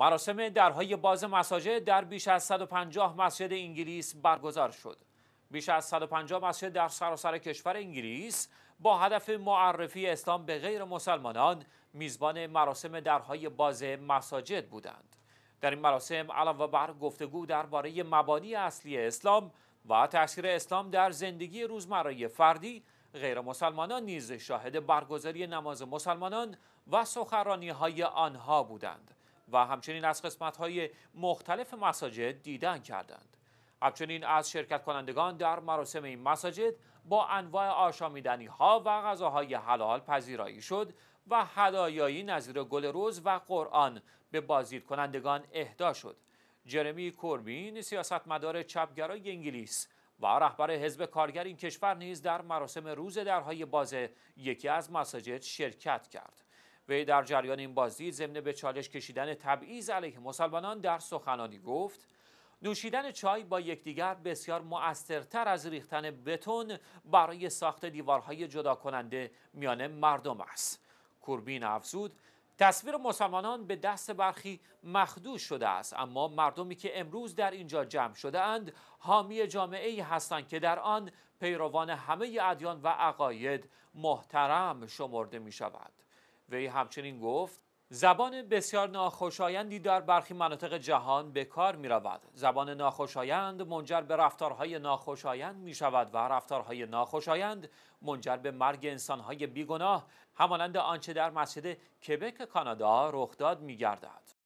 مراسم درهای باز مساجد در بیش از 150 مسجد انگلیس برگزار شد. بیش از 150 مسجد در سراسر کشور انگلیس با هدف معرفی اسلام به غیر مسلمانان میزبان مراسم درهای باز مساجد بودند. در این مراسم علاوه بر گفتگو درباره مبانی اصلی اسلام و تاثیر اسلام در زندگی روزمره فردی غیر مسلمانان نیز شاهد برگزاری نماز مسلمانان و سخرانی های آنها بودند. و همچنین از های مختلف مساجد دیدن کردند. همچنین از شرکت کنندگان در مراسم این مساجد با انواع آشامیدنی ها و غذاهای حلال پذیرایی شد و هدایایی نظیر گل روز و قرآن به بازدید کنندگان اهدا شد. جرمی کوربین سیاستمدار چپگرای انگلیس و رهبر حزب کارگر این کشور نیز در مراسم روز درهای باز یکی از مساجد شرکت کرد. وی در جریان این بازی ضمن به چالش کشیدن تبعیض علیه مسلمانان در سخنانی گفت نوشیدن چای با یکدیگر بسیار مؤثرتر از ریختن بتون برای ساخت دیوارهای جدا کننده میان مردم است کوربین افزود تصویر مسلمانان به دست برخی مخدوش شده است اما مردمی که امروز در اینجا جمع شده اند حامی جامعه ای هستند که در آن پیروان همه ادیان و عقاید محترم شمرده می شود وی همچنین گفت زبان بسیار ناخوشایندی در برخی مناطق جهان به کار می رود. زبان ناخوشایند منجر به رفتارهای ناخوشایند می شود و رفتارهای ناخوشایند منجر به مرگ انسانهای بیگناه همانند آنچه در مسجد کبک کانادا رخ داد می گردد.